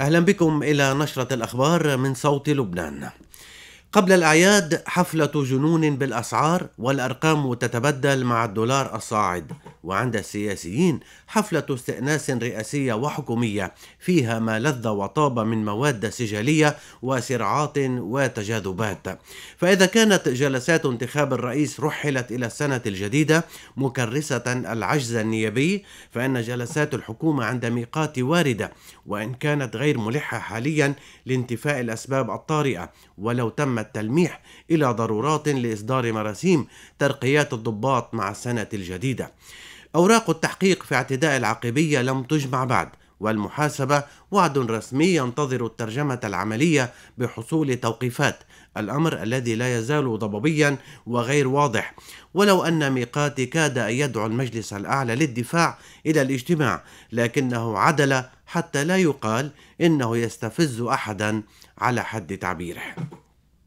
أهلا بكم إلى نشرة الأخبار من صوت لبنان قبل الأعياد حفلة جنون بالأسعار والأرقام تتبدل مع الدولار الصاعد وعند السياسيين حفلة استئناس رئاسية وحكومية فيها ما لذ وطاب من مواد سجالية وسرعات وتجاذبات فإذا كانت جلسات انتخاب الرئيس رحلت إلى السنة الجديدة مكرسة العجز النيابي فإن جلسات الحكومة عند ميقات واردة وإن كانت غير ملحة حاليا لانتفاء الأسباب الطارئة ولو تم التلميح إلى ضرورات لإصدار مراسيم ترقيات الضباط مع السنة الجديدة أوراق التحقيق في اعتداء العقبية لم تجمع بعد والمحاسبة وعد رسمي ينتظر الترجمة العملية بحصول توقيفات الأمر الذي لا يزال ضبابيا وغير واضح ولو أن ميقاتي كاد أن يدعو المجلس الأعلى للدفاع إلى الاجتماع لكنه عدل حتى لا يقال إنه يستفز أحدا على حد تعبيره